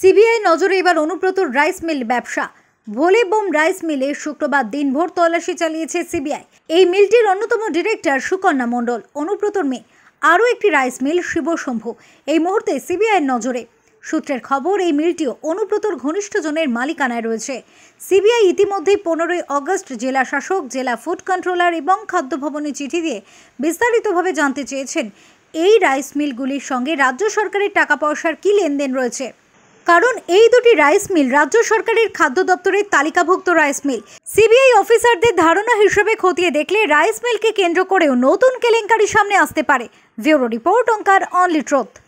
CBI নজরে এবার Anubrata rice mill ব্যবসা ভোলে বোম রাইস মিলে শুক্রবার দিনভর তল্লাশি চালিয়েছে সিবিআই এই মিলটির অন্যতম ডিরেক্টর সুকন্যা মণ্ডল অনুব্রতর মেয়ে আরও একটি রাইস মিল শিবশম্ভু এই মুহূর্তে সিবিআইয়ের নজরে সূত্রের খবর এই মিলটিও অনুব্রতর ঘনিষ্ঠজনের মালিকানায় রয়েছে সিবিআই ইতিমধ্যেই পনেরোই অগস্ট জেলা শাসক জেলা ফুড কন্ট্রোলার এবং খাদ্য ভবনে চিঠি দিয়ে বিস্তারিতভাবে জানতে চেয়েছেন এই রাইস মিলগুলির সঙ্গে রাজ্য সরকারের টাকা পয়সার কী লেনদেন রয়েছে কারণ এই দুটি রাইস মিল রাজ্য সরকারের খাদ্য দপ্তরের তালিকাভুক্ত রাইস মিল সিবিআই অফিসারদের ধারণা হিসেবে খতিয়ে দেখলে রাইস মিলকে কেন্দ্র করেও নতুন কেলেঙ্কারি সামনে আসতে পারে ব্যুরো রিপোর্ট অঙ্কার অনলি ট্রোথ